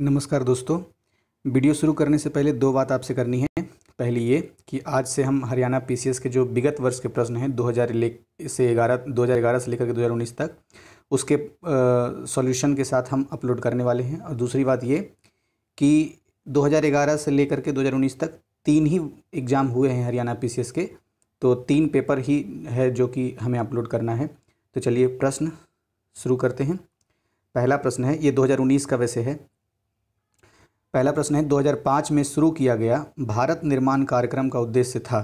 नमस्कार दोस्तों वीडियो शुरू करने से पहले दो बात आपसे करनी है पहली ये कि आज से हम हरियाणा पीसीएस के जो विगत वर्ष के प्रश्न हैं 2000 ले से ग्यारह 2011 से लेकर के 2019 तक उसके सॉल्यूशन के साथ हम अपलोड करने वाले हैं और दूसरी बात ये कि 2011 से लेकर के 2019 तक तीन ही एग्ज़ाम हुए हैं हरियाणा पी के तो तीन पेपर ही है जो कि हमें अपलोड करना है तो चलिए प्रश्न शुरू करते हैं पहला प्रश्न है ये 2019 का वैसे है पहला प्रश्न है 2005 में शुरू किया गया भारत निर्माण कार्यक्रम का उद्देश्य था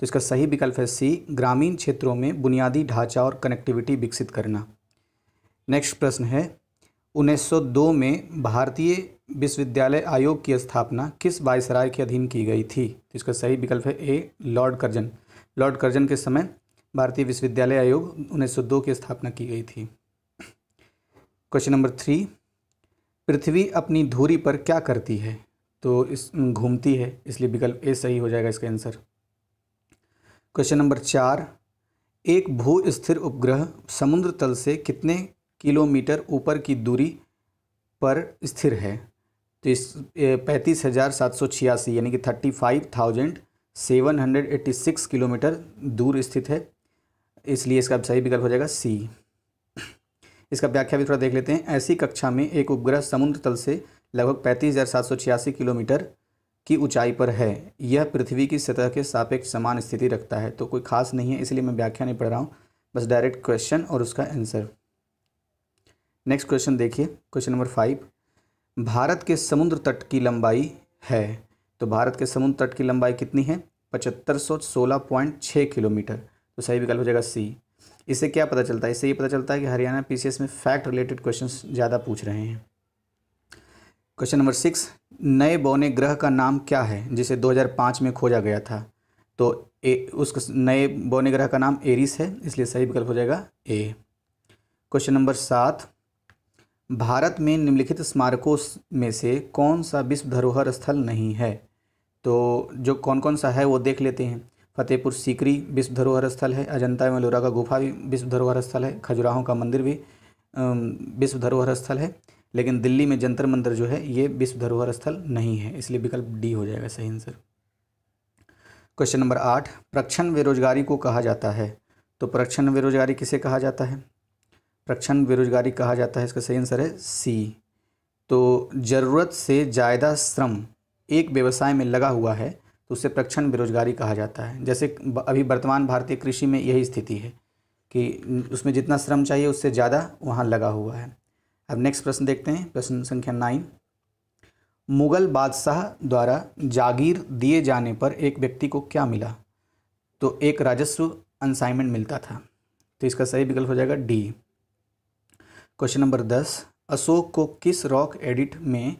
तो इसका सही विकल्प है सी ग्रामीण क्षेत्रों में बुनियादी ढांचा और कनेक्टिविटी विकसित करना नेक्स्ट प्रश्न है 1902 में भारतीय विश्वविद्यालय आयोग की स्थापना किस वायसराय के अधीन की गई थी तो इसका सही विकल्प है A Lord Curzon Lord Curzon के समय भारतीय विश्वविद्यालय आयोग 1902 की स्थापना की गई थी क्वेश्चन नंबर थ्री पृथ्वी अपनी धूरी पर क्या करती है तो इस घूमती है इसलिए विकल्प ए सही हो जाएगा इसका आंसर क्वेश्चन नंबर चार एक भू स्थिर उपग्रह समुद्र तल से कितने किलोमीटर ऊपर की दूरी पर स्थिर है तो इस पैंतीस हज़ार सात सौ छियासी यानी कि thirty five thousand seven hundred eighty six kilometer दूर स्थित है इसलिए इसका सही विकल्प हो जाएगा सी इसका व्याख्या भी थोड़ा देख लेते हैं ऐसी कक्षा में एक उपग्रह समुद्र तल से लगभग पैंतीस किलोमीटर की ऊंचाई पर है यह पृथ्वी की सतह के सापेक्ष समान स्थिति रखता है तो कोई खास नहीं है इसलिए मैं व्याख्या नहीं पढ़ रहा हूँ बस डायरेक्ट क्वेश्चन और उसका आंसर नेक्स्ट क्वेश्चन देखिए क्वेश्चन नंबर फाइव भारत के समुद्र तट की लंबाई है तो भारत के समुद्र तट की लंबाई कितनी है पचहत्तर सौ सोलह पॉइंट छः किलोमीटर तो सही विकल्प हो जाएगा सी इससे क्या पता चलता है इससे ये पता चलता है कि हरियाणा पीसीएस में फैक्ट रिलेटेड क्वेश्चन ज़्यादा पूछ रहे हैं क्वेश्चन नंबर सिक्स नए बौने ग्रह का नाम क्या है जिसे 2005 में खोजा गया था तो ए उस नए बौने ग्रह का नाम एरिस है इसलिए सही विकल्प हो जाएगा ए क्वेश्चन नंबर सात भारत में निम्नलिखित स्मारकों में से कौन सा विश्व धरोहर स्थल नहीं है तो जो कौन कौन सा है वो देख लेते हैं फतेहपुर सीकरी विश्व धरोहर स्थल है अजंता एवं लोरा का गुफा भी विश्व धरोहर स्थल है खजुराहों का मंदिर भी विश्व धरोहर स्थल है लेकिन दिल्ली में जंतर मंदिर जो है ये विश्व धरोहर स्थल नहीं है इसलिए विकल्प डी हो जाएगा सही आंसर क्वेश्चन नंबर आठ प्रक्षण बेरोजगारी को कहा जाता है तो प्रक्षण बेरोजगारी किसे कहा जाता है प्रक्षण बेरोजगारी कहा जाता है इसका सही आंसर है सी तो ज़रूरत से ज़्यादा श्रम एक व्यवसाय में लगा हुआ है तो उसे प्रक्षण बेरोजगारी कहा जाता है जैसे अभी वर्तमान भारतीय कृषि में यही स्थिति है कि उसमें जितना श्रम चाहिए उससे ज़्यादा वहाँ लगा हुआ है अब नेक्स्ट प्रश्न देखते हैं प्रश्न संख्या नाइन मुग़ल बादशाह द्वारा जागीर दिए जाने पर एक व्यक्ति को क्या मिला तो एक राजस्व अनसाइनमेंट मिलता था तो इसका सही विकल्प हो जाएगा डी क्वेश्चन नंबर दस अशोक को किस रॉक एडिट में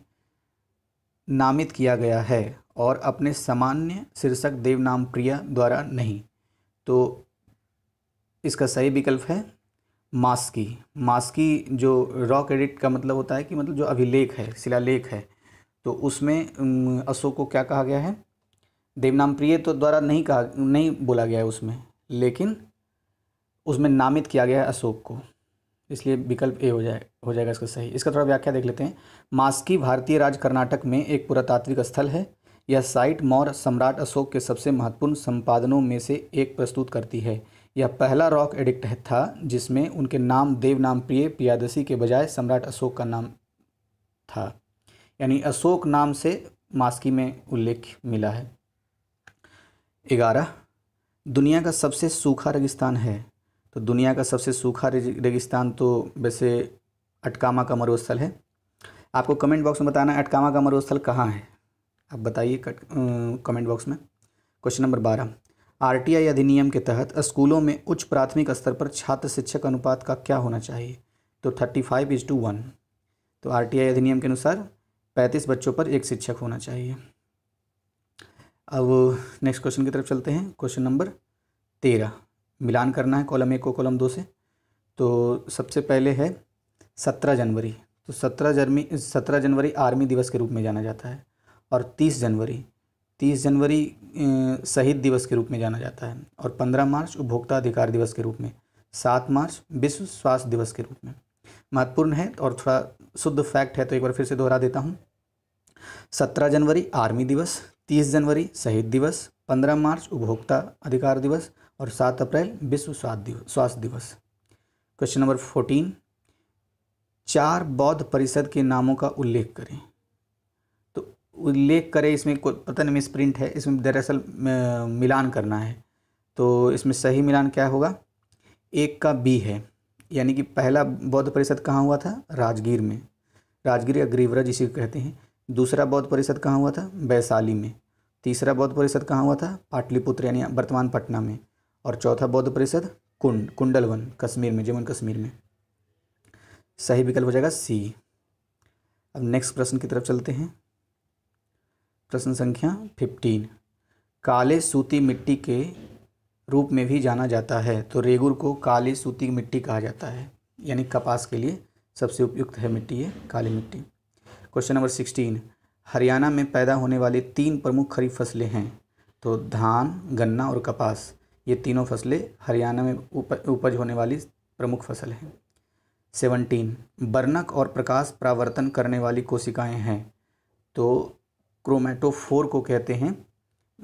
नामित किया गया है और अपने सामान्य शीर्षक देवनाम प्रिया द्वारा नहीं तो इसका सही विकल्प है मास्की मास्की जो रॉक एडिट का मतलब होता है कि मतलब जो अभिलेख है शिलालेख है तो उसमें अशोक को क्या कहा गया है देवनाम प्रिय तो द्वारा नहीं कहा नहीं बोला गया है उसमें लेकिन उसमें नामित किया गया है अशोक को इसलिए विकल्प ए हो जाए हो जाएगा इसका सही इसका थोड़ा व्याख्या देख लेते हैं मास्की भारतीय राज्य कर्नाटक में एक पुरातात्विक स्थल है यह साइट मौर्य सम्राट अशोक के सबसे महत्वपूर्ण संपादनों में से एक प्रस्तुत करती है यह पहला रॉक एडिक्ट था जिसमें उनके नाम देव नाम प्रिय प्रियादशी के बजाय सम्राट अशोक का नाम था यानी अशोक नाम से मास्की में उल्लेख मिला है ग्यारह दुनिया का सबसे सूखा रेगिस्तान है तो दुनिया का सबसे सूखा रेगिस्तान तो वैसे अटकामा का मरुस्थल है आपको कमेंट बॉक्स में बताना है अटकामा का मरुस्थल कहाँ है आप बताइए कमेंट बॉक्स में क्वेश्चन नंबर बारह आरटीआई अधिनियम के तहत स्कूलों में उच्च प्राथमिक स्तर पर छात्र शिक्षक अनुपात का क्या होना चाहिए तो thirty five is to one तो आरटीआई अधिनियम के अनुसार पैंतीस बच्चों पर एक शिक्षक होना चाहिए अब नेक्स्ट क्वेश्चन की तरफ चलते हैं क्वेश्चन नंबर तेरह मिलान करना है कॉलम एक को कॉलम दो से तो सबसे पहले है सत्रह जनवरी तो सत्रह जनवरी सत्रह जनवरी आर्मी दिवस के रूप में जाना जाता है और तीस जनवरी तीस जनवरी शहीद दिवस के रूप में जाना जाता है और पंद्रह मार्च उपभोक्ता अधिकार दिवस के रूप में सात मार्च विश्व स्वास्थ्य दिवस के रूप में महत्वपूर्ण है और थोड़ा शुद्ध फैक्ट है तो एक बार फिर से दोहरा देता हूँ सत्रह जनवरी आर्मी दिवस तीस जनवरी शहीद दिवस पंद्रह मार्च उपभोक्ता अधिकार दिवस और सात अप्रैल विश्व स्वास्थ्य दिवस क्वेश्चन नंबर फोर्टीन चार बौद्ध परिषद के नामों का उल्लेख करें तो उल्लेख करें इसमें को पता नहीं मिस प्रिंट है इसमें दरअसल मिलान करना है तो इसमें सही मिलान क्या होगा एक का बी है यानी कि पहला बौद्ध परिषद कहाँ हुआ था राजगीर में राजगीर या ग्रीवरा जिसे कहते हैं दूसरा बौद्ध परिषद कहाँ हुआ था वैशाली में तीसरा बौद्ध परिषद कहाँ हुआ था पाटलिपुत्र यानी वर्तमान पटना में और चौथा बौद्ध परिषद कुंड कुंडलवन कश्मीर में जम्मू कश्मीर में सही विकल्प हो जाएगा सी अब नेक्स्ट प्रश्न की तरफ चलते हैं प्रश्न संख्या फिफ्टीन काले सूती मिट्टी के रूप में भी जाना जाता है तो रेगुर को काली सूती मिट्टी कहा जाता है यानी कपास के लिए सबसे उपयुक्त है मिट्टी ये काली मिट्टी क्वेश्चन नंबर सिक्सटीन हरियाणा में पैदा होने वाली तीन प्रमुख खरीफ फसलें हैं तो धान गन्ना और कपास ये तीनों फसलें हरियाणा में उपज होने वाली प्रमुख फसल हैं सेवनटीन बर्नक और प्रकाश प्रावर्तन करने वाली कोशिकाएं हैं तो क्रोमेटोफोर को कहते हैं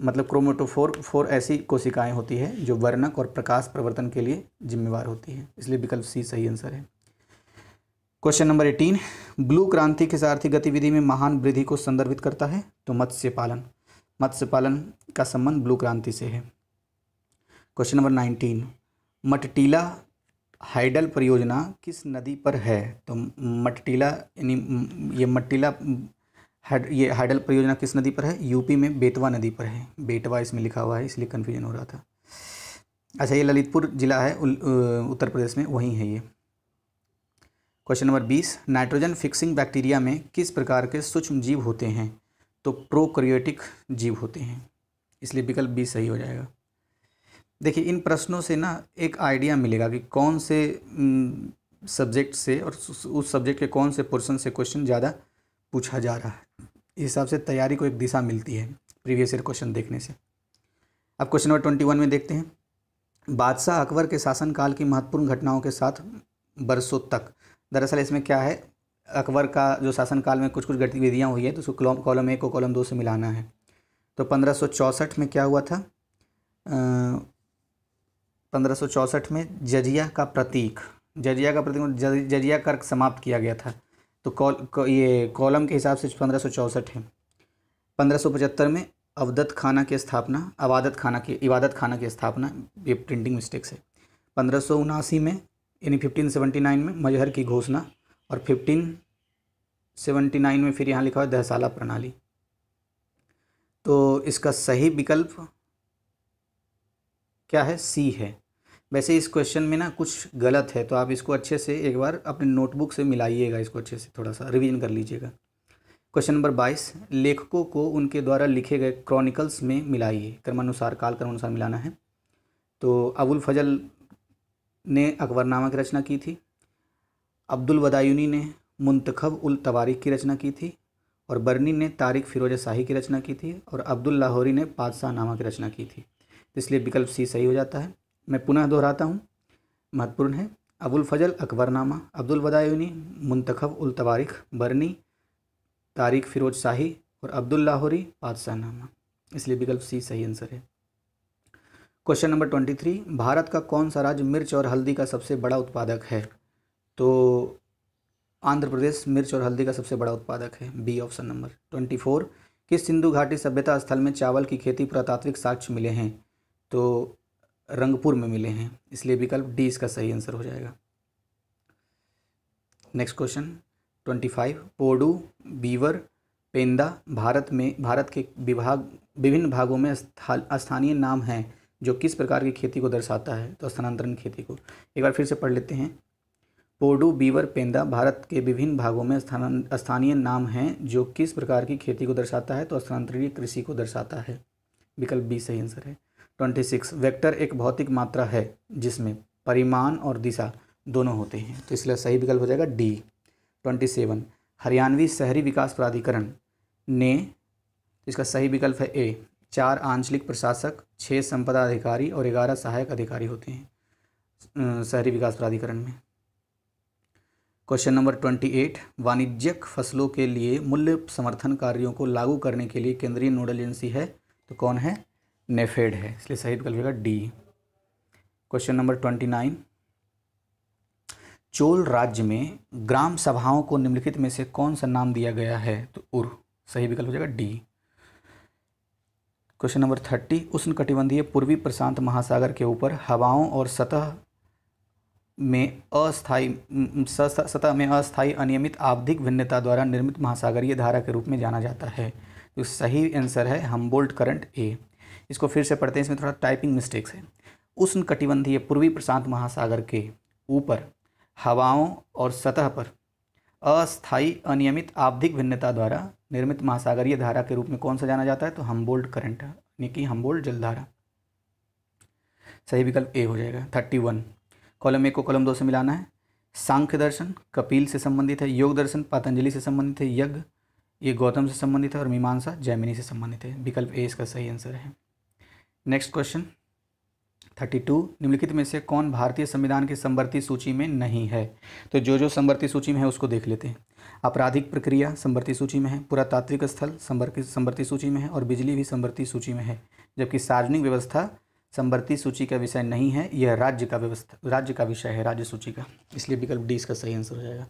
मतलब क्रोमेटोफोर फोर ऐसी कोशिकाएं होती है जो वर्णक और प्रकाश प्रवर्तन के लिए जिम्मेवार होती है इसलिए विकल्प सी सही आंसर है क्वेश्चन नंबर एटीन ब्लू क्रांति के सारथी गतिविधि में महान वृद्धि को संदर्भित करता है तो मत्स्य पालन मत्स्य पालन का संबंध ब्लू क्रांति से है question number nineteen Matatila hydel परियोजना किस नदी पर है तो मटटीला यानी ये मटटीला हाइड ये हाइडल परियोजना किस नदी पर है यूपी में बेतवा नदी पर है बेतवा इसमें लिखा हुआ है इसलिए कन्फ्यूजन हो रहा था अच्छा ये ललितपुर जिला है उत्तर प्रदेश में वहीं है ये क्वेश्चन नंबर बीस नाइट्रोजन फिक्सिंग बैक्टीरिया में किस प्रकार के सूक्ष्म जीव होते हैं तो प्रोक्रियोटिक जीव होते हैं इसलिए विकल्प बीस सही हो जाएगा देखिए इन प्रश्नों से ना एक आइडिया मिलेगा कि कौन से सब्जेक्ट से और उस सब्जेक्ट के कौन से पोर्शन से क्वेश्चन ज़्यादा पूछा जा रहा है इस हिसाब से तैयारी को एक दिशा मिलती है प्रीवियस ईयर क्वेश्चन देखने से अब क्वेश्चन नंबर ट्वेंटी वन में देखते हैं बादशाह अकबर के शासनकाल की महत्वपूर्ण घटनाओं के साथ बरसों तक दरअसल इसमें क्या है अकबर का जो शासनकाल में कुछ कुछ गतिविधियाँ हुई है तो उसको कॉलम कॉलम एक को कॉलम दो से मिलाना है तो पंद्रह में क्या हुआ था पंद्रह में जजिया का प्रतीक जजिया का प्रतीक मतलब जजिया कर समाप्त किया गया था तो कॉल कौ, ये कॉलम के हिसाब से पंद्रह है पंद्रह में अवदत खाना की स्थापना अवादत खाना की इबादत खाना की स्थापना ये प्रिंटिंग मिस्टेक्स है पंद्रह में यानी 1579 में मजहर की घोषणा और 1579 में फिर यहाँ लिखा हुआ दहसाला प्रणाली तो इसका सही विकल्प क्या है सी है वैसे इस क्वेश्चन में ना कुछ गलत है तो आप इसको अच्छे से एक बार अपने नोटबुक से मिलाइएगा इसको अच्छे से थोड़ा सा रिविजन कर लीजिएगा क्वेश्चन नंबर बाईस लेखकों को उनके द्वारा लिखे गए क्रॉनिकल्स में मिलाइए क्रमानुसार काल क्रमानुसार मिलाना है तो अबुल फजल ने अकबरनामा की रचना की थी अब्दुल वदायूनी ने मुंतखब उल तवारिक की रचना की थी और बर्नी ने तारिक फिरोज शाही की रचना की थी और अब्दुल लाहौरी ने पादशाह नामा की रचना की थी इसलिए विकल्प सी सही हो जाता है मैं पुनः दोहराता हूँ महत्वपूर्ण है अबुल फजल अकबरनामा अब्दुल वदायूनी मुंतखब उल तवारिक बरनी तारिक फिरोज शाही और अब्दुल लाहौरी बादशाहनामा इसलिए विकल्प सी सही आंसर है question number twenty three Bharat का कौन सा राज्य मिर्च और हल्दी का सबसे बड़ा उत्पादक है तो आंध्र प्रदेश मिर्च और हल्दी का सबसे बड़ा उत्पादक है B option number twenty four किस सिंधु घाटी सभ्यता स्थल में चावल की खेती पुरातात्विक साक्ष्य मिले हैं तो रंगपुर में मिले हैं इसलिए विकल्प डी इसका सही आंसर हो जाएगा next question twenty five Podu Bewar Penda Bharat में भारत के विभाग विभिन्न भागों में स्थानीय नाम हैं जो किस प्रकार की खेती को दर्शाता है तो स्थानांतरण खेती को एक बार फिर से पढ़ लेते हैं पोडू बीवर पेंदा भारत के विभिन्न भागों में स्थानीय नाम हैं जो किस प्रकार की खेती को दर्शाता है तो स्थानांतरीय कृषि को दर्शाता है विकल्प बी सही आंसर है ट्वेंटी सिक्स वैक्टर एक भौतिक मात्रा है जिसमें परिमाण और दिशा दोनों होते हैं तो इसलिए सही विकल्प हो जाएगा डी ट्वेंटी सेवन हरियाणवी शहरी विकास प्राधिकरण ने इसका सही विकल्प है ए चार आंचलिक प्रशासक छः संपदा अधिकारी और ग्यारह सहायक अधिकारी होते हैं शहरी विकास प्राधिकरण में क्वेश्चन नंबर ट्वेंटी एट वाणिज्यिक फसलों के लिए मूल्य समर्थन कार्यों को लागू करने के लिए केंद्रीय नोडल एजेंसी है तो कौन है नेफेड है इसलिए सही विकल्प होगा D question number twenty nine Chola राज्य में ग्राम सभाओं को निम्नलिखित में से कौन सा नाम दिया गया है तो उर् सही विकल्प हो जाएगा डी क्वेश्चन नंबर थर्टी उष्णकटिबंधीय पूर्वी प्रशांत महासागर के ऊपर हवाओं और सतह में अस्थाई सतह में अस्थाई अनियमित आवधिक भिन्नता द्वारा निर्मित महासागरीय धारा के रूप में जाना जाता है तो सही आंसर है हम्बोल्ट करंट ए इसको फिर से पढ़ते हैं इसमें थोड़ा टाइपिंग मिस्टेक्स है उष्ण कटिबंधीय पूर्वी प्रशांत महासागर के ऊपर हवाओं और सतह पर अस्थायी अनियमित आवधिक भिन्नता द्वारा निर्मित महासागरीय धारा के रूप में कौन सा जाना जाता है तो हम्बोल्ड करंट यानी कि हम्बोल्ड जलधारा सही विकल्प ए हो जाएगा थर्टी वन कॉलम ए को कॉलम दो से मिलाना है सांख्य दर्शन कपिल से संबंधित है योग दर्शन पतंजलि से संबंधित है यज्ञ ये गौतम से संबंधित है और मीमांसा जैमिनी से संबंधित है विकल्प ए इसका सही आंसर है नेक्स्ट क्वेश्चन थर्टी टू निम्नलिखित में से कौन भारतीय संविधान की संवर्ती सूची में नहीं है तो जो जो संवर्ती सूची में है उसको देख लेते हैं आपराधिक प्रक्रिया संवर्ती सूची में है पुरातात्विक स्थल संवर्ती सूची में है और बिजली भी संवर्ती सूची में है जबकि सार्वजनिक व्यवस्था संवर्ती सूची का विषय नहीं है यह राज्य का व्यवस्था राज्य का विषय है राज्य सूची का इसलिए विकल्प डी इसका सही आंसर हो जाएगा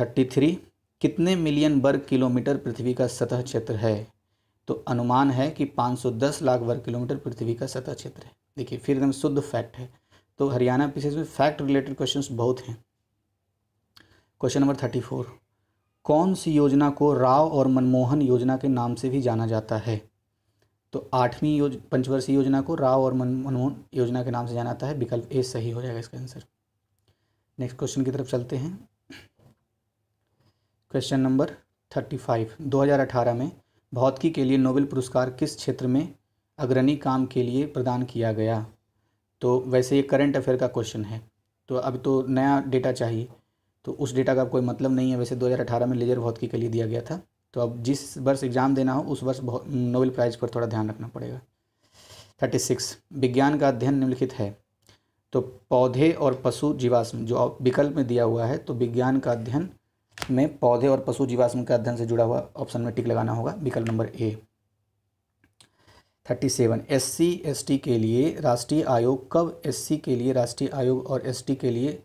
थर्टी थ्री कितने मिलियन वर्ग किलोमीटर पृथ्वी का सतह क्षेत्र है तो अनुमान है कि 510 लाख वर्ग किलोमीटर पृथ्वी का सतह क्षेत्र है देखिए फिर एकदम शुद्ध फैक्ट है तो हरियाणा पीसीएस में फैक्ट रिलेटेड क्वेश्चन बहुत हैं क्वेश्चन नंबर थर्टी फोर कौन सी योजना को राव और मनमोहन योजना के नाम से भी जाना जाता है तो आठवीं योज पंचवर्षीय योजना को राव और मनमोहन योजना के नाम से जाना जाता है विकल्प ए सही हो जाएगा इसका आंसर नेक्स्ट क्वेश्चन की तरफ चलते हैं क्वेश्चन नंबर थर्टी फाइव दो हज़ार अठारह में भौतिकी के लिए नोबेल पुरस्कार किस क्षेत्र में अग्रणी काम के लिए प्रदान किया गया तो वैसे ये करंट अफेयर का क्वेश्चन है तो अब तो नया डेटा चाहिए तो उस डेटा का कोई मतलब नहीं है वैसे 2018 में लेजर भौतिकी के लिए दिया गया था तो अब जिस वर्ष एग्ज़ाम देना हो उस वर्ष नोबेल प्राइज़ पर थोड़ा ध्यान रखना पड़ेगा थर्टी सिक्स विज्ञान का अध्ययन निम्नलिखित है तो पौधे और पशु जीवाश्म जो विकल्प में दिया हुआ है तो विज्ञान का अध्ययन में पौधे और पशु जीवाश्म के अध्ययन से जुड़ा हुआ ऑप्शन में टिक लगाना होगा विकल्प नंबर A thirty seven S C S T के लिए राष्ट्रीय आयोग कब एस सी के लिए राष्ट्रीय आयोग और एस टी के लिए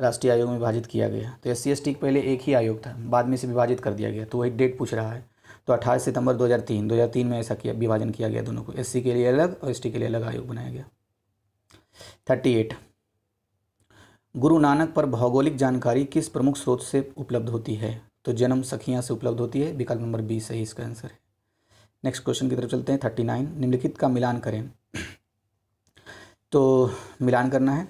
राष्ट्रीय आयोग में विभाजित किया गया तो एस सी एस टी पहले एक ही आयोग था बाद में इसे विभाजित कर दिया गया तो वही डेट पूछ रहा है तो अट्ठाईस सितंबर हजार तीन में ऐसा किया विभाजन किया गया दोनों को एस सी के लिए अलग और एस टी के लिए अलग आयोग बनाया गया थर्टी एट गुरु नानक पर भौगोलिक जानकारी किस प्रमुख स्रोत से उपलब्ध होती है तो जन्म सखियाँ से उपलब्ध होती है विकल्प नंबर बी सही इसका आंसर है नेक्स्ट क्वेश्चन की तरफ चलते हैं थर्टी नाइन निम्नलिखित का मिलान करें तो मिलान करना है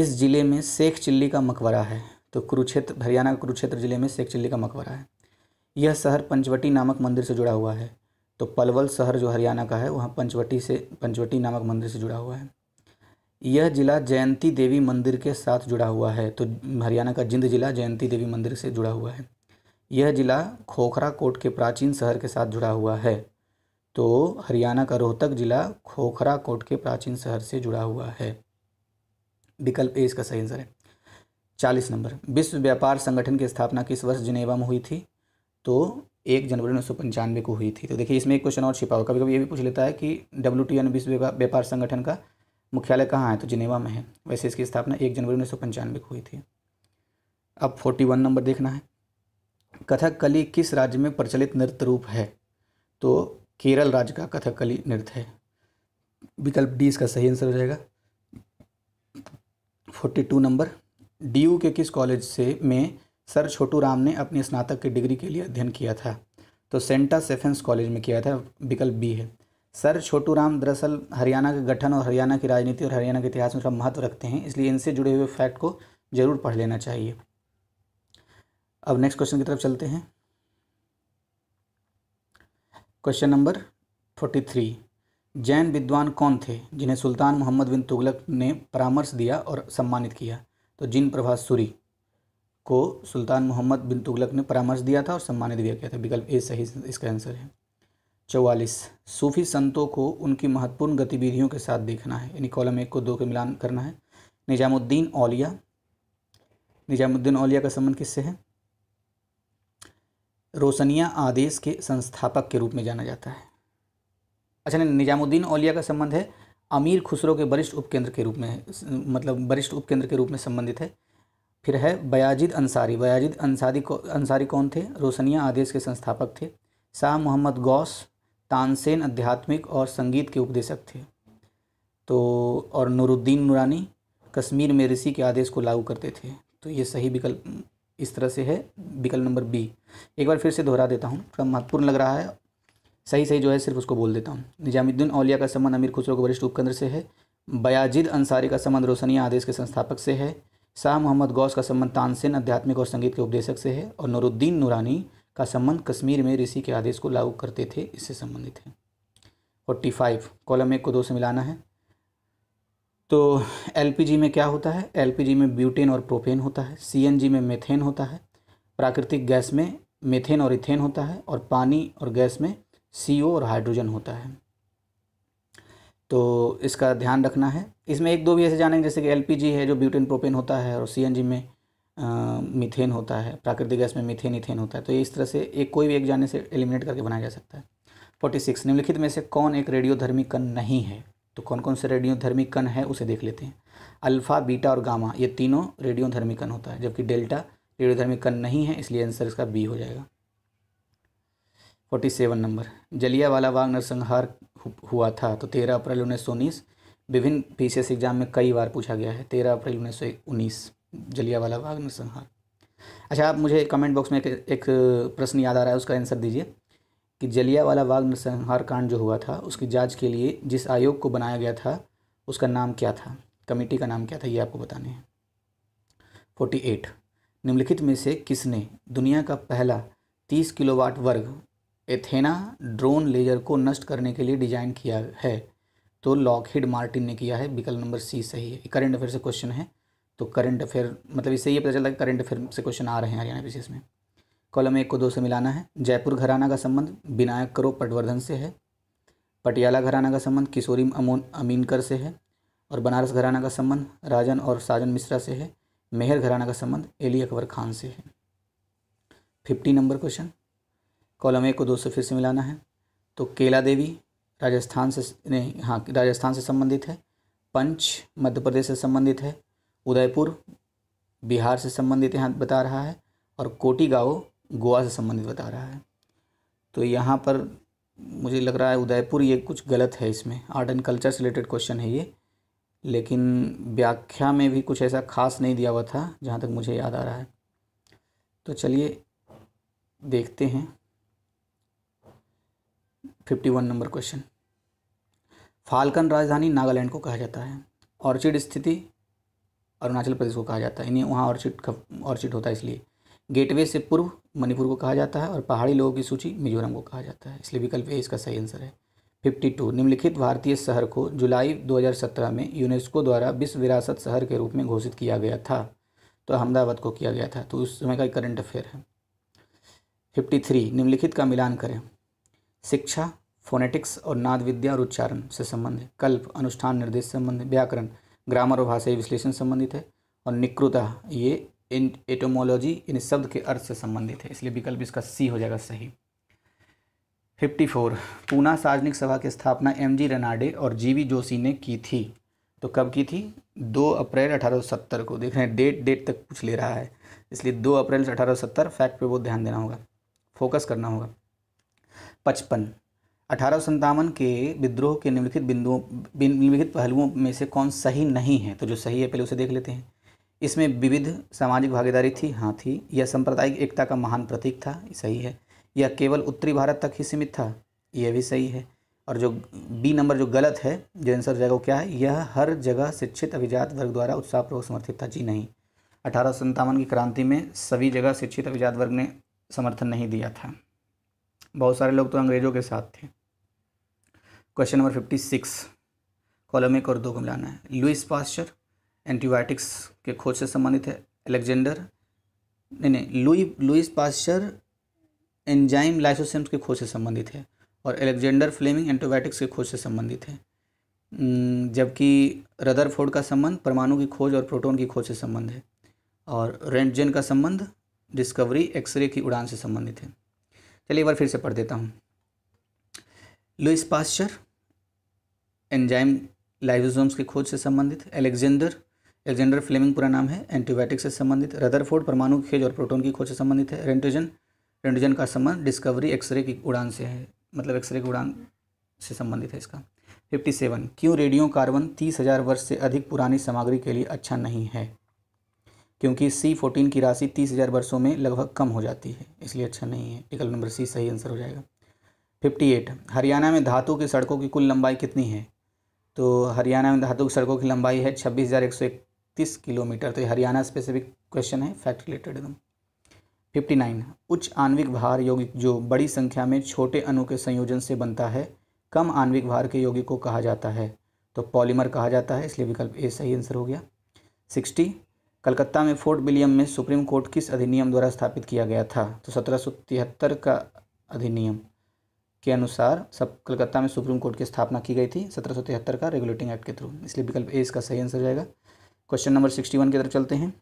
इस ज़िले में शेख चिल्ली का मकबरा है तो कुरुक्षेत्र हरियाणा कुरुक्षेत्र ज़िले में शेख चिल्ली का मकबरा है यह शहर पंचवटी नामक मंदिर से जुड़ा हुआ है तो पलवल शहर जो हरियाणा का है वहाँ पंचवटी से पंचवटी नामक मंदिर से जुड़ा हुआ है यह ज़िला जयंती देवी मंदिर के साथ जुड़ा हुआ है तो हरियाणा का जिंद ज़िला जयंती देवी मंदिर से जुड़ा हुआ है यह ज़िला खोखरा कोट के प्राचीन शहर के साथ जुड़ा हुआ है तो हरियाणा का रोहतक ज़िला खोखरा कोट के प्राचीन शहर से जुड़ा हुआ है विकल्प ए इसका सही आंसर है चालीस नंबर विश्व व्यापार संगठन की स्थापना किस वर्ष जिनेवा में हुई थी तो एक जनवरी उन्नीस सौ पंचानवे को हुई थी तो देखिए इसमें एक क्वेश्चन और छिपा हुआ कभी कभी ये भी पूछ लेता है कि डब्ल्यू टी एन विश्व व्यापार संगठन का मुख्यालय कहाँ है तो जिनेवा में है वैसे इसकी स्थापना एक जनवरी उन्नीस सौ पंचानवे को हुई थी अब फोर्टी वन नंबर देखना है कथकली किस राज्य में प्रचलित नृत्य रूप है तो केरल राज्य का कथकली नृत्य है विकल्प डी इसका सही आंसर हो जाएगा फोर्टी टू नंबर डी के किस कॉलेज से में सर छोटू राम ने अपनी स्नातक की डिग्री के लिए अध्ययन किया था तो सेंटा सेफेंस कॉलेज में किया था विकल्प बी है सर छोटू राम दरअसल हरियाणा के गठन और हरियाणा की राजनीति और हरियाणा के इतिहास में उसका महत्व रखते हैं इसलिए इनसे जुड़े हुए फैक्ट को जरूर पढ़ लेना चाहिए अब नेक्स्ट क्वेश्चन की तरफ चलते हैं question number forty three Jain विद्वान कौन थे जिन्हें सुल्तान मोहम्मद बिन तुगलक ने परामर्श दिया और सम्मानित किया तो जिन प्रभा सूरी को सुल्तान मोहम्मद बिन तुगलक ने परामर्श दिया था और सम्मानित किया था विकल्प ए सही इसका आंसर है चौवालीस सूफी संतों को उनकी महत्वपूर्ण गतिविधियों के साथ देखना है यानी कॉलम एक को दो के मिलान करना है निजामुद्दीन औलिया निजामुद्दीन औलिया का संबंध किससे है रोशनिया आदेश के संस्थापक के रूप में जाना जाता है अच्छा नहीं निजामुद्दीन औलिया का संबंध है अमीर खुसरो के वरिष्ठ उपकेंद्र के रूप में मतलब वरिष्ठ उपकेंद्र के रूप में संबंधित है फिर है बयाजिद अंसारी बयाजिद अंसारी को अंसारी कौन थे रोशनिया आदेश के संस्थापक थे शाह मोहम्मद गौस तानसेन आध्यात्मिक और संगीत के उपदेशक थे तो और नूरुद्दीन नूरानी कश्मीर में ऋषि के आदेश को लागू करते थे तो ये सही विकल्प इस तरह से है विकल्प नंबर बी एक बार फिर से दोहरा देता हूँ थोड़ा महत्वपूर्ण लग रहा है सही सही जो है सिर्फ उसको बोल देता हूँ निजामुद्दीन औलिया का संबंध अमीर खुसरो के वरिष्ठ उपकेंद्र से है बयाजिद अंसारी का संबंध रोशनिया आदेश के संस्थापक से है शाह मोहम्मद गौस का संबंध तानसेन आध्यात्मिक और संगीत के उपदेशक से है और नूरुद्दीन नूरानी का संबंध कश्मीर में ऋषि के आदेश को लागू करते थे इससे संबंधित है फोर्टी फाइव कॉलम एक को दो से मिलाना है तो एलपीजी में क्या होता है एलपीजी में ब्यूटेन और प्रोपेन होता है सीएनजी में मेथेन होता है प्राकृतिक गैस में मेथेन और इथेन होता है और पानी और गैस में सीओ और हाइड्रोजन होता है तो इसका ध्यान रखना है इसमें एक दो भी ऐसे जानेंगे जैसे कि एलपीजी है जो ब्यूटेन प्रोपेन होता है और सीएनजी में मीथेन होता है प्राकृतिक गैस में मीथेन इथेन होता है तो इस तरह से एक कोई भी एक जाने से एलिमिनेट करके बनाया जा सकता है फोर्टी सिक्स निम्नलिखित में से कौन एक रेडियोधर्मी कण नहीं है तो कौन कौन से रेडियोधर्मी कण है उसे देख लेते हैं अल्फ़ा बीटा और गामा ये तीनों रेडियोधर्मी कण होता है जबकि डेल्टा रेडियोधर्मी कण नहीं है इसलिए आंसर इसका बी हो जाएगा फोर्टी सेवन नंबर जलिया वाला बाग नरसंहार हुआ था तो तेरह अप्रैल उन्नीस सौ उन्नीस विभिन्न एस एग्जाम में कई बार पूछा गया है तेरह अप्रैल उन्नीस सौ उन्नीस जलियावाला बाग नरसंहार अच्छा आप मुझे कमेंट बॉक्स में एक, एक प्रश्न याद आ रहा है उसका आंसर दीजिए कि जलियावाला बाग नरसंहार कांड जो हुआ था उसकी जांच के लिए जिस आयोग को बनाया गया था उसका नाम क्या था कमेटी का नाम क्या था ये आपको बताने हैं फोर्टी एट निम्नलिखित में से किसने दुनिया का पहला तीस किलोवाट वर्ग एथेना ड्रोन लेजर को नष्ट करने के लिए डिजाइन किया है तो लॉकहिड मार्टिन ने किया है विकल्प नंबर सी सही है करंट अफेयर से क्वेश्चन है तो करंट अफेयर मतलब इससे ये पता चला कि करंट अफेयर से क्वेश्चन आ रहे हैं हरियाणा विशेष में कॉलम एक को दो से मिलाना है जयपुर घराना का संबंध विनायक करो पटवर्धन से है पटियाला घराना का संबंध किशोरी अमोन अमीनकर से है और बनारस घराना का संबंध राजन और साजन मिश्रा से है मेहर घराना का संबंध एली अकबर खान से है फिफ्टी नंबर क्वेश्चन कॉलम एक को दो से फिर से मिलाना है तो केला देवी राजस्थान से नहीं हाँ राजस्थान से संबंधित है पंच मध्य प्रदेश से संबंधित है उदयपुर बिहार से संबंधित यहाँ बता रहा है और कोटी गाँव गोवा से संबंधित बता रहा है तो यहाँ पर मुझे लग रहा है उदयपुर ये कुछ गलत है इसमें आर्ट एंड कल्चर से रिलेटेड क्वेश्चन है ये लेकिन व्याख्या में भी कुछ ऐसा खास नहीं दिया हुआ था जहाँ तक मुझे याद आ रहा है तो चलिए देखते हैं fifty one number question falcon राजधानी नागालैंड को कहा जाता है ऑर्चिड स्थिति अरुणाचल प्रदेश को कहा जाता है इन्हें वहाँ ऑर्चिड का ऑर्चिड होता है इसलिए गेटवे से पूर्व मणिपुर को कहा जाता है और पहाड़ी लोगों की सूची मिजोरम को कहा जाता है इसलिए विकल्प ए इसका सही आंसर है फिफ्टी टू निम्नलिखित भारतीय शहर को जुलाई 2017 में यूनेस्को द्वारा विश्व विरासत शहर के रूप में घोषित किया गया था तो अहमदाबाद को किया गया था तो उस समय का करंट अफेयर है फिफ्टी थ्री निम्नलिखित का मिलान करें शिक्षा फोनेटिक्स और नाद विद्या और उच्चारण से संबंध कल्प अनुष्ठान निर्देश संबंध व्याकरण ग्रामर और भाषाई विश्लेषण संबंधित है और निक्रुता ये इन एटोमोलॉजी इन शब्द के अर्थ से संबंधित है इसलिए विकल्प इसका सी हो जाएगा सही 54 पूना सार्वजनिक सभा की स्थापना एम जी रेनाडे और जी वी जोशी ने की थी तो कब की थी 2 अप्रैल 1870 को देख रहे हैं डेट डेट तक पूछ ले रहा है इसलिए 2 अप्रैल 1870 फैक्ट पे बहुत ध्यान देना होगा फोकस करना होगा पचपन अठारह के विद्रोह के निम्नलिखित बिंदुओं निम्नलिखित पहलुओं में से कौन सही नहीं है तो जो सही है पहले उसे देख लेते हैं इसमें विविध सामाजिक भागीदारी थी हाँ थी यह सांप्रदायिक एकता का महान प्रतीक था सही है यह केवल उत्तरी भारत तक ही सीमित था यह भी सही है और जो बी नंबर जो गलत है जो आंसर जगह क्या है यह हर जगह शिक्षित अभिजात वर्ग द्वारा उत्साहपूर्वक समर्थित था जी नहीं अठारह की क्रांति में सभी जगह शिक्षित अभिजात वर्ग ने समर्थन नहीं दिया था बहुत सारे लोग तो अंग्रेज़ों के साथ थे question number fifty six column एक और दो को मिलाना है लुइस पास्चर एंटीबायोटिक्स के खोज से संबंधित है एलेक्जेंडर नहीं नहीं Louis Louis Pasteur enzyme lysozymes के खोज से संबंधित है और एलेक्जेंडर फ्लेमिंग एंटीबायोटिक्स के खोज से संबंधित है जबकि रदरफोर्ड का संबंध परमाणु की खोज और प्रोटोन की खोज से संबंध है और रेंटजेन का संबंध डिस्कवरी एक्सरे की उड़ान से संबंधित है चलिए एक बार फिर से पढ़ देता हूँ लुइस पास्चर एंजाइम लाइवजोम्स की खोज से संबंधित एलेक्जेंडर एलेक्जेंडर फ्लेमिंग पूरा नाम है एंटीबायोटिक से संबंधित रदरफोर्ड परमाणु खेज खोज और प्रोटोन की खोज से संबंधित है रेंटोजन रेंटोजन का संबंध डिस्कवरी एक्सरे की उड़ान से है मतलब एक्सरे की उड़ान से संबंधित है इसका फिफ्टी सेवन क्यों रेडियो कार्बन तीस हज़ार वर्ष से अधिक पुरानी सामग्री के लिए अच्छा नहीं है क्योंकि सी फोर्टीन की राशि तीस हज़ार वर्षों में लगभग कम हो जाती है इसलिए अच्छा नहीं है विकल्प नंबर सी सही आंसर हो जाएगा फिफ्टी एट हरियाणा में धातु की सड़कों की कुल लंबाई कितनी है तो हरियाणा में धातु की सड़कों की लंबाई है छब्बीस हज़ार एक सौ इकतीस किलोमीटर तो ये हरियाणा स्पेसिफिक क्वेश्चन है फैक्ट रिलेटेड एकदम फिफ्टी नाइन उच्च आणविक भार यौगिक जो बड़ी संख्या में छोटे अणु के संयोजन से बनता है कम आणविक भार के यौगिक को कहा जाता है तो पॉलीमर कहा जाता है इसलिए विकल्प ए सही आंसर हो गया सिक्सटी कलकत्ता में फोर्ट विलियम में सुप्रीम कोर्ट किस अधिनियम द्वारा स्थापित किया गया था तो सत्रह का अधिनियम के अनुसार सब कलकत्ता में सुप्रीम कोर्ट की स्थापना की गई थी सत्रह का रेगुलेटिंग एक्ट के थ्रू इसलिए विकल्प ए इसका सही आंसर जाएगा क्वेश्चन नंबर सिक्सटी वन की तरफ चलते हैं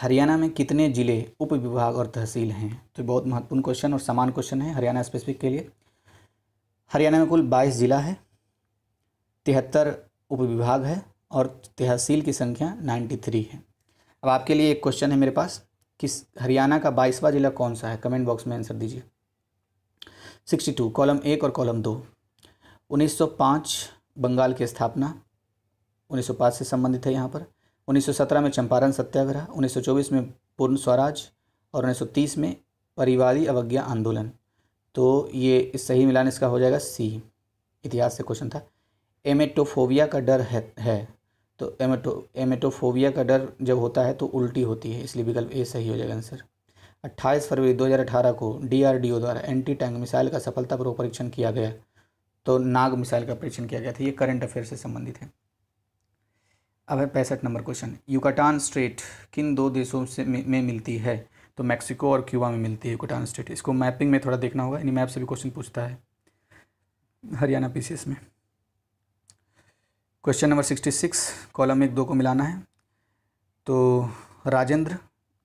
हरियाणा में कितने जिले उप विभाग और तहसील हैं तो बहुत महत्वपूर्ण क्वेश्चन और समान क्वेश्चन है हरियाणा स्पेसिफिक के लिए हरियाणा में कुल बाईस जिला है तिहत्तर उप विभाग है और तहसील की संख्या 93 है अब आपके लिए एक क्वेश्चन है मेरे पास किस हरियाणा का बाईसवा जिला कौन सा है कमेंट बॉक्स में आंसर दीजिए 62 कॉलम एक और कॉलम दो 1905 बंगाल की स्थापना 1905 से संबंधित है यहाँ पर 1917 में चंपारण सत्याग्रह 1924 में पूर्ण स्वराज और 1930 में परिवारी अवज्ञा आंदोलन तो ये सही मिलान इसका हो जाएगा सी इतिहास से क्वेश्चन था एमेटोफोबिया का डर है, है तो एमेटो एमेटोफोबिया का डर जब होता है तो उल्टी होती है इसलिए विकल्प ए सही हो जाएगा आंसर 28 फरवरी 2018 को डीआरडीओ द्वारा एंटी टैंक मिसाइल का सफलतापूर्वक परीक्षण किया गया तो नाग मिसाइल का परीक्षण किया गया था ये करंट अफेयर से संबंधित है अब है पैंसठ नंबर क्वेश्चन यूकाटान स्ट्रेट किन दो देशों से में, मिलती है तो मैक्सिको और क्यूबा में मिलती है यूकाटान स्ट्रेट इसको मैपिंग में थोड़ा देखना होगा यानी मैप से भी क्वेश्चन पूछता है हरियाणा पीसीएस में question number sixty six column एक दो को मिलाना है तो राजेंद्र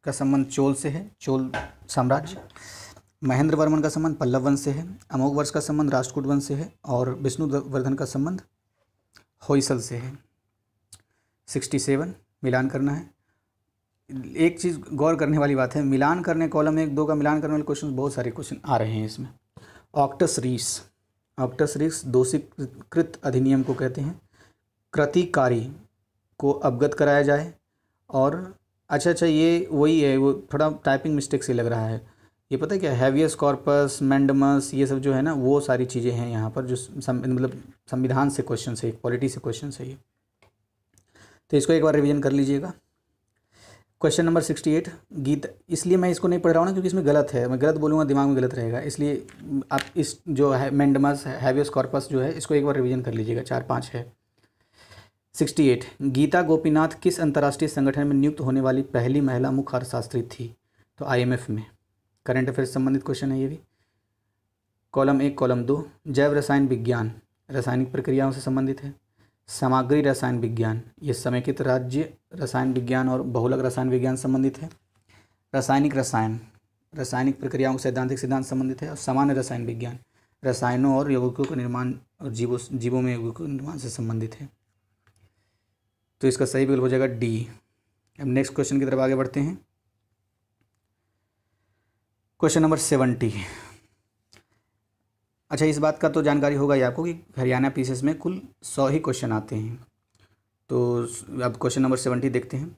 का संबंध चोल से है चोल साम्राज्य महेंद्र वर्मन का संबंध पल्लव वंश से है अमोघ वर्ष का संबंध राष्ट्रकूट वंश से है और विष्णुवर्धन का संबंध होइसल से है सिक्सटी सेवन मिलान करना है एक चीज़ गौर करने वाली बात है मिलान करने कॉलम एक दो का मिलान करने वाले क्वेश्चन बहुत सारे क्वेश्चन आ रहे हैं इसमें ऑक्टस रीस ऑक्टस रीस दोषीकृत अधिनियम को कहते हैं कृतिकारी को अवगत कराया जाए और अच्छा अच्छा ये वही है वो थोड़ा टाइपिंग मिस्टेक से लग रहा है ये पता है क्या हैवियस कॉर्पस मैंडमस ये सब जो है ना वो सारी चीज़ें हैं यहाँ पर जो सम, मतलब संविधान से क्वेश्चन है पॉलिटी से क्वेश्चन है ये तो इसको एक बार रिवीजन कर लीजिएगा क्वेश्चन नंबर सिक्सटी एट गीत इसलिए मैं इसको नहीं पढ़ रहा हूँ ना क्योंकि इसमें गलत है मैं गलत बोलूँगा दिमाग में गलत रहेगा इसलिए आप इस जो है मैंडमस हैवियस कॉर्पस जो है इसको एक बार रिवीजन कर लीजिएगा चार पाँच है 68 गीता गोपीनाथ किस अंतर्राष्ट्रीय संगठन में नियुक्त होने वाली पहली महिला मुख्य अर्थशास्त्री थी तो आईएमएफ में करंट अफेयर संबंधित क्वेश्चन है ये भी कॉलम एक कॉलम दो जैव रसायन विज्ञान रासायनिक प्रक्रियाओं से संबंधित है सामग्री रसायन विज्ञान ये समेकित राज्य रसायन विज्ञान और बहुलक रसायन विज्ञान संबंधित है रासायनिक रसायन रासायनिक प्रक्रियाओं सैद्धांतिक सिद्धांत संबंधित है और सामान्य रसायन विज्ञान रसायनों और यौगिकों के निर्माण और जीवों जीवों में यौगिकों के निर्माण से संबंधित है तो इसका सही विकल्प हो जाएगा डी अब नेक्स्ट क्वेश्चन की तरफ आगे बढ़ते हैं क्वेश्चन नंबर सेवेंटी अच्छा इस बात का तो जानकारी होगा ही आपको कि हरियाणा पीसेस में कुल सौ ही क्वेश्चन आते हैं तो अब क्वेश्चन नंबर सेवेंटी देखते हैं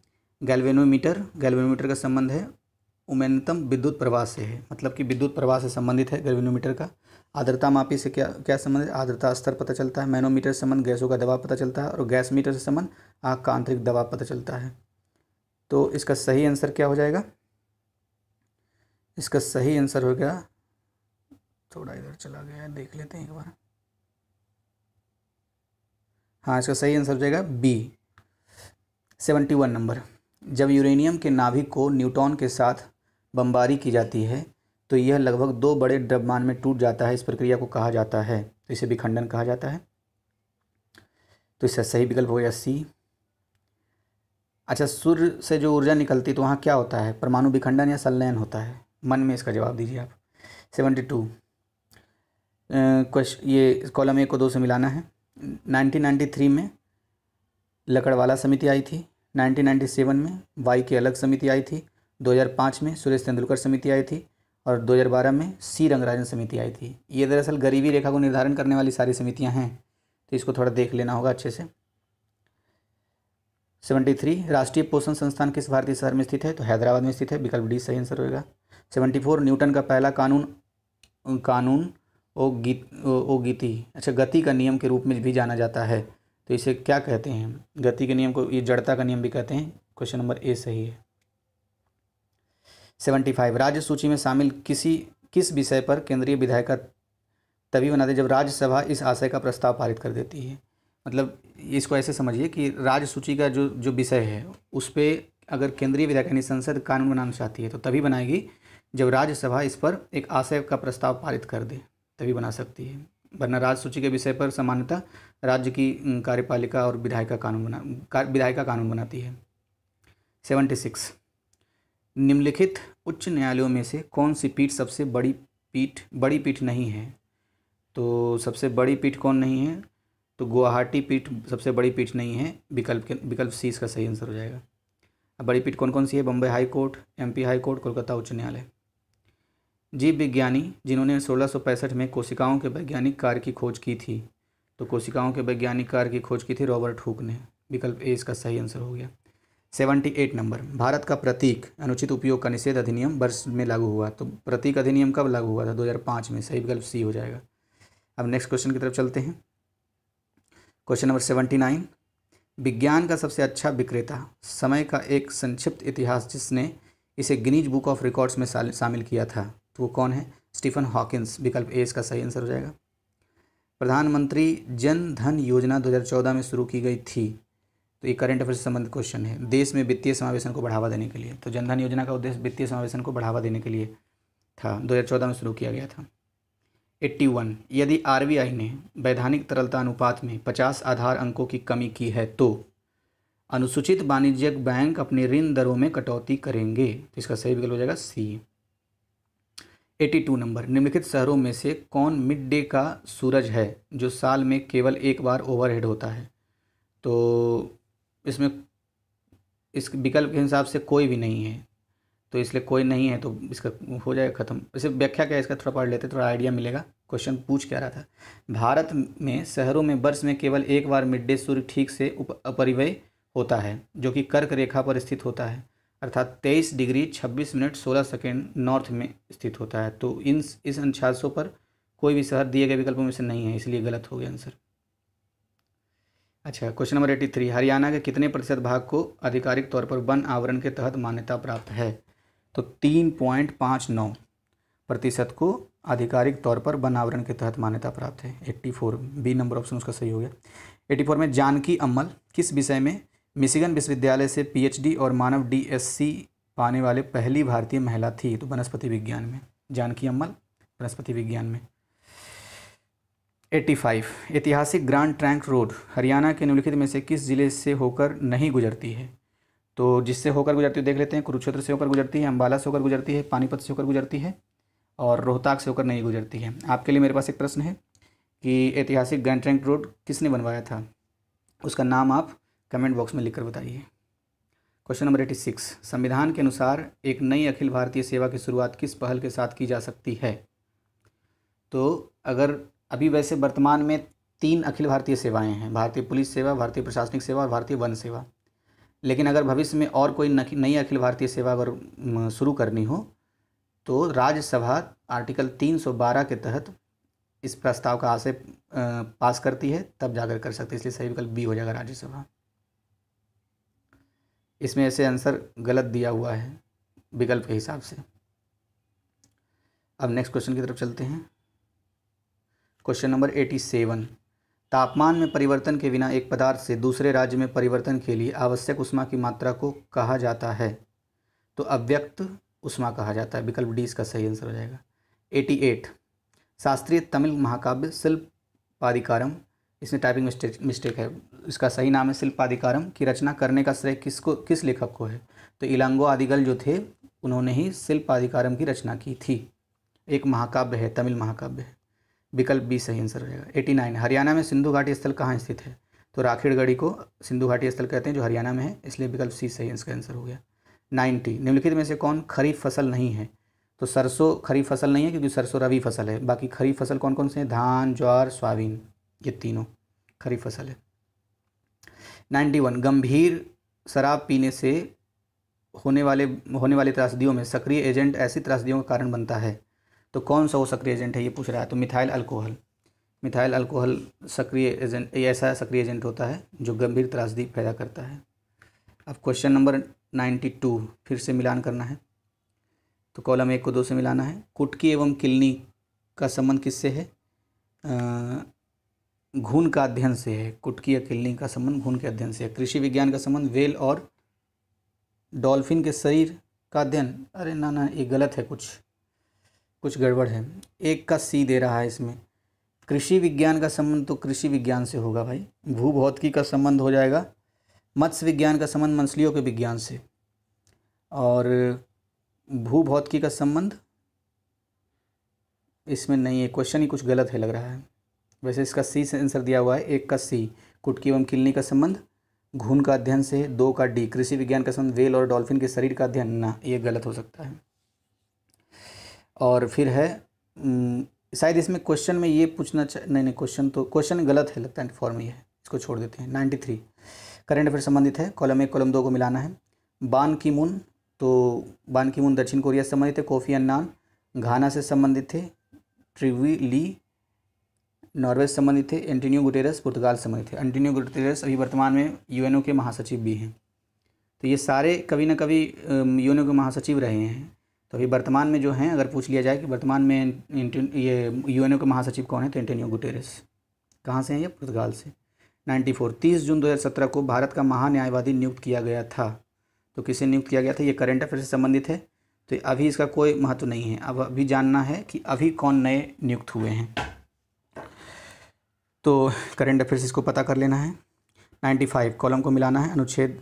गैल्वेनोमीटर गैल्वेनोमीटर का संबंध है उमेनतम विद्युत प्रवाह से है मतलब कि विद्युत प्रवाह से संबंधित है गैल्वेनोमीटर का आर्द्रता मापी से क्या क्या संबंध है आर्द्रता स्तर पता चलता है मैनोमीटर से संबंध गैसों का दबाव पता चलता है और गैस मीटर से संबंध आँख का आंतरिक दबाव पता चलता है तो इसका सही आंसर क्या हो जाएगा इसका सही आंसर हो गया थोड़ा इधर चला गया देख लेते हैं एक बार हाँ इसका सही आंसर हो जाएगा बी सेवेंटी वन नंबर जब यूरेनियम के नाभिक को न्यूटॉन के साथ बमबारी की जाती है तो यह लगभग दो बड़े द्रव्यमान में टूट जाता है इस प्रक्रिया को कहा जाता है तो इसे विखंडन कहा जाता है तो इसका सही विकल्प हो गया सी अच्छा सूर्य से जो ऊर्जा निकलती तो वहाँ क्या होता है परमाणु विखंडन या संलयन होता है मन में इसका जवाब दीजिए आप सेवेंटी टू क्वेश्चन ये कॉलम एक को दो से मिलाना है नाइनटीन नाइन्टी थ्री में लकड़वाला समिति आई थी नाइनटीन नाइन्टी सेवन में वाई की अलग समिति आई थी दो हजार पाँच में सुरेश तेंदुलकर समिति आई थी और 2012 में सी रंगराजन समिति आई थी ये दरअसल गरीबी रेखा को निर्धारण करने वाली सारी समितियाँ हैं तो इसको थोड़ा देख लेना होगा अच्छे से 73 राष्ट्रीय पोषण संस्थान किस भारतीय शहर में स्थित है तो हैदराबाद में स्थित है विकल्प डी सही आंसर होगा 74 न्यूटन का पहला कानून कानून ओ गीत ओ गीति अच्छा गति का नियम के रूप में भी जाना जाता है तो इसे क्या कहते हैं गति के नियम को ये जड़ता का नियम भी कहते हैं क्वेश्चन नंबर ए सही है सेवेंटी फाइव राज्य सूची में शामिल किसी किस विषय पर केंद्रीय विधायक तभी बनाते जब राज्यसभा इस आशय का प्रस्ताव पारित कर देती है मतलब इसको ऐसे समझिए कि राज्य सूची का जो जो विषय है उस पर अगर केंद्रीय विधायक यानी संसद कानून बनाना चाहती है तो तभी बनाएगी जब राज्यसभा इस पर एक आशय का प्रस्ताव पारित कर दे तभी बना सकती है वरना राज्य सूची के विषय पर सामान्यतः राज्य की कार्यपालिका और विधायिका कानून बना विधायिका कानून बनाती है सेवेंटी सिक्स निम्नलिखित उच्च न्यायालयों में से कौन सी पीठ सबसे बड़ी पीठ बड़ी पीठ नहीं है तो सबसे बड़ी पीठ कौन नहीं है तो गुवाहाटी पीठ सबसे बड़ी पीठ नहीं है विकल्प के विकल्प सी इसका सही आंसर हो जाएगा अब बड़ी पीठ कौन कौन सी है Bambai high court M high court Kolkata उच्च न्यायालय जीव विज्ञानी जिन्होंने सोलह में कोशिकाओं के वैज्ञानिक कार्य की खोज की थी तो कोशिकाओं के वैज्ञानिक कार्य की खोज की थी रॉबर्ट हुक ने विकल्प ए इसका सही आंसर हो गया सेवेंटी एट नंबर भारत का प्रतीक अनुचित उपयोग का निषेध अधिनियम वर्ष में लागू हुआ तो प्रतीक अधिनियम कब लागू हुआ था 2005 में सही विकल्प सी हो जाएगा अब नेक्स्ट क्वेश्चन की तरफ चलते हैं क्वेश्चन नंबर सेवेंटी नाइन विज्ञान का सबसे अच्छा विक्रेता समय का एक संक्षिप्त इतिहास जिसने इसे गिनीज बुक ऑफ रिकॉर्ड्स में शामिल किया था तो वो कौन है स्टीफन हॉकिंस विकल्प ए इसका सही आंसर हो जाएगा प्रधानमंत्री जन धन योजना 2014 में शुरू की गई थी तो ये करंट अफेयर से संबंधित क्वेश्चन है देश में वित्तीय समावेशन को बढ़ावा देने के लिए तो जनधन योजना का उद्देश्य वित्तीय समावेशन को बढ़ावा देने के लिए था चौदह में शुरू किया गया था वन यदि आई ने वैधानिक तरलता अनुपात में पचास आधार अंकों की कमी की है तो अनुसूचित वाणिज्यिक बैंक अपने ऋण दरों में कटौती करेंगे तो इसका सही विकल्प हो जाएगा सी 82 नंबर निम्नलिखित शहरों में से कौन मिड डे का सूरज है जो साल में केवल एक बार ओवरहेड होता है तो इसमें इस विकल्प के हिसाब से कोई भी नहीं है तो इसलिए कोई नहीं है तो इसका हो जाएगा ख़त्म इसे व्याख्या क्या है इसका थोड़ा पढ़ लेते थोड़ा आइडिया मिलेगा क्वेश्चन पूछ क्या रहा था भारत में शहरों में वर्ष में केवल एक बार मिड डे सूर्य ठीक से अपरिवय होता है जो कि कर्क रेखा पर स्थित होता है अर्थात तेईस डिग्री छब्बीस मिनट सोलह सेकेंड नॉर्थ में स्थित होता है तो इन इस अनुच्छादों पर कोई भी शहर दिए गए विकल्पों में से नहीं है इसलिए गलत हो गया आंसर अच्छा question number eighty three Haryana के कितने प्रतिशत भाग को आधिकारिक तौर पर वन आवरण के तहत मान्यता प्राप्त है तो तीन पॉइंट पाँच नौ प्रतिशत को आधिकारिक तौर पर वन आवरण के तहत मान्यता प्राप्त है eighty four B number option उसका सही हो गया एट्टी फोर में जानकी अम्मल किस विषय में मिशिगन विश्वविद्यालय से पी और मानव डी पाने वाले पहली भारतीय महिला थी तो वनस्पति विज्ञान में जानकी अम्मल वनस्पति विज्ञान में 85 ऐतिहासिक ग्रांड ट्रैंक रोड हरियाणा के निम्नलिखित में से किस ज़िले से होकर नहीं गुजरती है तो जिससे होकर गुजरती है देख लेते हैं कुरुक्षेत्र से होकर गुजरती है अम्बाला से होकर गुजरती है पानीपत से होकर गुजरती है और रोहताक से होकर नहीं गुजरती है आपके लिए मेरे पास एक प्रश्न है कि ऐतिहासिक ग्रैंड ट्रैंक रोड किसने बनवाया था उसका नाम आप कमेंट बॉक्स में लिखकर बताइए क्वेश्चन नंबर एटी सिक्स संविधान के अनुसार एक नई अखिल भारतीय सेवा की शुरुआत किस पहल के साथ की जा सकती है तो अगर अभी वैसे वर्तमान में तीन अखिल भारतीय सेवाएं हैं भारतीय पुलिस सेवा भारतीय प्रशासनिक सेवा और भारतीय वन सेवा लेकिन अगर भविष्य में और कोई नई अखिल भारतीय सेवा अगर शुरू करनी हो तो राज्यसभा आर्टिकल 312 के तहत इस प्रस्ताव का आशय पास करती है तब जाकर कर सकते इसलिए सही विकल्प बी हो जाएगा राज्यसभा इसमें ऐसे आंसर गलत दिया हुआ है विकल्प के हिसाब से अब नेक्स्ट क्वेश्चन की तरफ चलते हैं क्वेश्चन नंबर एटी सेवन तापमान में परिवर्तन के बिना एक पदार्थ से दूसरे राज्य में परिवर्तन के लिए आवश्यक उष्मा की मात्रा को कहा जाता है तो अव्यक्त उष्मा कहा जाता है विकल्प डी इसका सही आंसर हो जाएगा एटी एट शास्त्रीय तमिल महाकाव्य शिल्पाधिकारम इसमें टाइपिंग मिस्टेक मिस्टेक है इसका सही नाम है शिल्पाधिकारम की रचना करने का श्रेय किसको किस लेखक को है तो इलांगो आदिगल जो थे उन्होंने ही शिल्पाधिकारम की रचना की थी एक महाकाव्य है तमिल महाकाव्य है विकल्प बी सही आंसर रहेगा एटी नाइन हरियाणा में सिंधु घाटी स्थल कहाँ स्थित है तो राखीड़गढ़ी को सिंधु घाटी स्थल कहते हैं जो हरियाणा में है इसलिए विकल्प सी सही इसका आंसर हो गया नाइन्टी निम्नलिखित में से कौन खरीफ फसल नहीं है तो सरसों खरीफ फसल नहीं है क्योंकि सरसों रवि फसल है बाकी खरीफ फसल कौन कौन से हैं धान ज्वार सोयाबीन ये तीनों खरीफ फसल है नाइन्टी वन गंभीर शराब पीने से होने वाले होने वाले त्रासदियों में सक्रिय एजेंट ऐसी त्रासदियों का कारण बनता है तो कौन सा वो सक्रिय एजेंट है ये पूछ रहा है तो मिथाइल अल्कोहल मिथाइल अल्कोहल सक्रिय एजेंट ये ऐसा सक्रिय एजेंट होता है जो गंभीर त्रासदी पैदा करता है अब क्वेश्चन नंबर नाइन्टी टू फिर से मिलान करना है तो कॉलम एक को दो से मिलाना है कुटकी एवं किलनी का संबंध किससे है घुन का अध्ययन से है कुटकी या किलनी का संबंध घुन के अध्ययन से है कृषि विज्ञान का संबंध वेल और डॉल्फिन के शरीर का अध्ययन अरे ना ना ये गलत है कुछ कुछ गड़बड़ है एक का सी दे रहा है इसमें कृषि विज्ञान का संबंध तो कृषि विज्ञान से होगा भाई भू भौतिकी का संबंध हो जाएगा मत्स्य विज्ञान का संबंध मछलियों के विज्ञान से और भू भौतिकी का संबंध इसमें नहीं है क्वेश्चन ही कुछ गलत है लग रहा है वैसे इसका सी से आंसर दिया हुआ है एक का सी कुटकी एवं किलनी का संबंध घून का अध्ययन से दो का डी कृषि विज्ञान का संबंध वेल और डॉल्फिन के शरीर का अध्ययन ना ये गलत हो सकता है और फिर है शायद इसमें क्वेश्चन में ये पूछना नहीं नहीं क्वेश्चन तो क्वेश्चन गलत है लगता है फॉर्म में ये है इसको छोड़ देते हैं नाइन्टी थ्री करंट अफेयर संबंधित है कॉलम एक कॉलम दो को मिलाना है बान की मून तो बान की मून दक्षिण कोरिया से संबंधित थे कोफी अन्नान घाना से संबंधित थे ट्रिवी ली नॉर्वे से संबंधित थे एंटीनियो गुटेरस पुर्तगाल से संबंधित थे एंटीनियो गुटेरस अभी वर्तमान में यूएनओ के महासचिव भी हैं तो ये सारे कभी ना कभी यूएनओ के महासचिव रहे हैं तो अभी वर्तमान में जो हैं अगर पूछ लिया जाए कि वर्तमान में ये यू के महासचिव कौन है तो एंटोनियो गुटेरस कहाँ से हैं ये पुर्तगाल से 94 तीस जून 2017 को भारत का महान्यायवादी नियुक्त किया गया था तो किसे नियुक्त किया गया था ये करंट अफेयर से संबंधित है तो अभी इसका कोई महत्व नहीं है अब अभी जानना है कि अभी कौन नए नियुक्त हुए हैं तो करंट अफेयर्स इसको पता कर लेना है 95 कॉलम को मिलाना है अनुच्छेद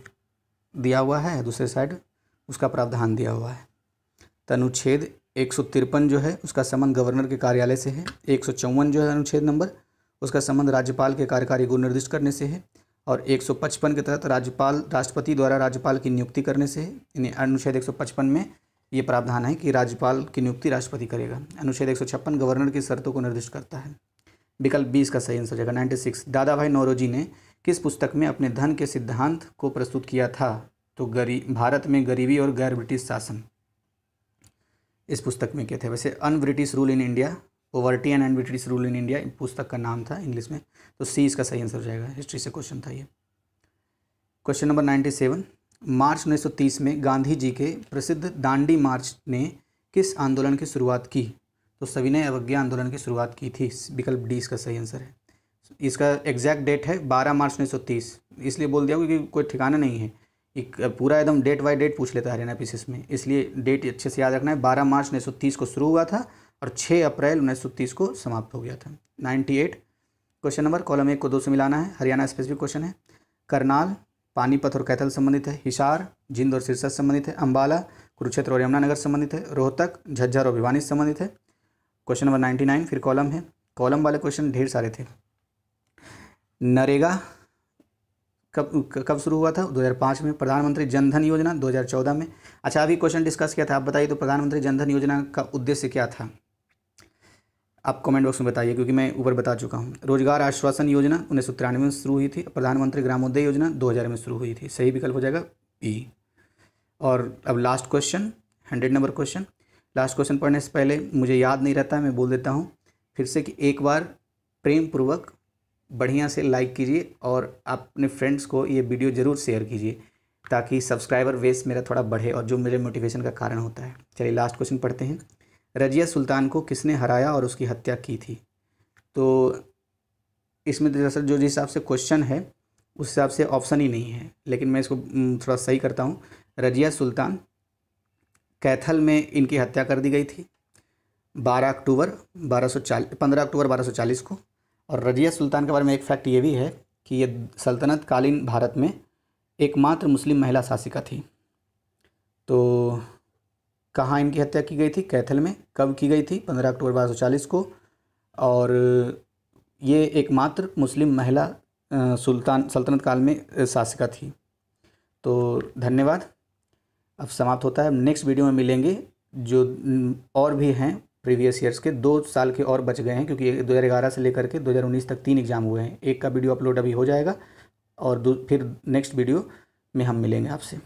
दिया हुआ है दूसरे साइड उसका प्रावधान दिया हुआ है अनुच्छेद एक जो है उसका संबंध गवर्नर के कार्यालय से है एक जो है अनुच्छेद नंबर उसका संबंध राज्यपाल के कार्यकारी को निर्दिष्ट करने से है और 155 के तहत राज्यपाल राष्ट्रपति द्वारा राज्यपाल की नियुक्ति करने से है यानी अनुच्छेद 155 में ये प्रावधान है कि राज्यपाल की नियुक्ति राष्ट्रपति करेगा अनुच्छेद 156 गवर्नर की शर्तों को निर्दिष्ट करता है विकल्प बीस का सही आंसर जाएगा नाइन्टी सिक्स दादा भाई नौरोजी ने किस पुस्तक में अपने धन के सिद्धांत को प्रस्तुत किया था तो गरीब भारत में गरीबी और गैर ब्रिटिश शासन इस पुस्तक में किए थे वैसे un British rule in India poverty and un British rule in India पुस्तक का नाम था इंग्लिश में तो सी इसका सही आंसर हो जाएगा हिस्ट्री से क्वेश्चन था ये question number ninety seven March तीस में गांधी जी के प्रसिद्ध दांडी मार्च ने किस आंदोलन की शुरुआत की तो सविनय अवज्ञा आंदोलन की शुरुआत की थी विकल्प डी इसका सही आंसर है इसका एग्जैक्ट डेट है 12 मार्च 1930 इसलिए बोल दिया क्योंकि कोई ठिकाना नहीं है एक पूरा एकदम डेट बाई डेट पूछ लेता है हरियाणा पीसीस में इसलिए डेट अच्छे से याद रखना है बारह मार्च उन्नीस को शुरू हुआ था और छः अप्रैल उन्नीस को समाप्त हो गया था ninety eight question number column एक को दो से मिलाना है हरियाणा स्पेसिफिक क्वेश्चन है करनाल पानीपत और कैथल संबंधित है हिसार जिंद और सिरसा संबंधित है अम्बाला कुरुक्षेत्र और यमुनानगर संबंधित है रोहतक झज्जर और भिवानी संबंधित है क्वेश्चन नंबर नाइन्टी नाइन फिर कॉलम है कॉलम वाले क्वेश्चन ढेर सारे थे नरेगा कब कब शुरू हुआ था 2005 में प्रधानमंत्री जनधन योजना 2014 में अच्छा अभी क्वेश्चन डिस्कस किया था आप बताइए तो प्रधानमंत्री जनधन योजना का उद्देश्य क्या था आप कमेंट बॉक्स में बताइए क्योंकि मैं ऊपर बता चुका हूँ रोजगार आश्वासन योजना उन्नीस में शुरू हुई थी प्रधानमंत्री ग्रामोदय योजना दो में शुरू हुई थी सही विकल्प हो जाएगा बी e. और अब last question hundred number question last question पढ़ने से पहले मुझे याद नहीं रहता मैं बोल देता हूँ फिर से कि एक बार प्रेम पूर्वक बढ़िया से लाइक कीजिए और अपने फ्रेंड्स को ये वीडियो ज़रूर शेयर कीजिए ताकि सब्सक्राइबर वेस मेरा थोड़ा बढ़े और जो मेरे मोटिवेशन का कारण होता है चलिए लास्ट क्वेश्चन पढ़ते हैं रजिया सुल्तान को किसने हराया और उसकी हत्या की थी तो इसमें दरअसल जो जिस हिसाब से क्वेश्चन है उस हिसाब से ऑप्शन ही नहीं है लेकिन मैं इसको थोड़ा सही करता हूँ रजिया सुल्तान कैथल में इनकी हत्या कर दी गई थी 12 अक्टूबर 1240 15 अक्टूबर 1240 को और रजिया सुल्तान के बारे में एक फैक्ट ये भी है कि ये सल्तनत कालीन भारत में एकमात्र मुस्लिम महिला शासिका थी तो कहाँ इनकी हत्या की गई थी कैथल में कब की गई थी पंद्रह अक्टूबर बारह सौ चालीस को और ये एकमात्र मुस्लिम महिला सुल्तान सल्तनत काल में शासिका थी तो धन्यवाद अब समाप्त होता है नेक्स्ट वीडियो में मिलेंगे जो और भी हैं प्रीवियस ईयर्स के दो साल के और बच गए हैं क्योंकि 2011 से लेकर के 2019 तक तीन एग्ज़ाम हुए हैं एक का वीडियो अपलोड अभी हो जाएगा और फिर नेक्स्ट वीडियो में हम मिलेंगे आपसे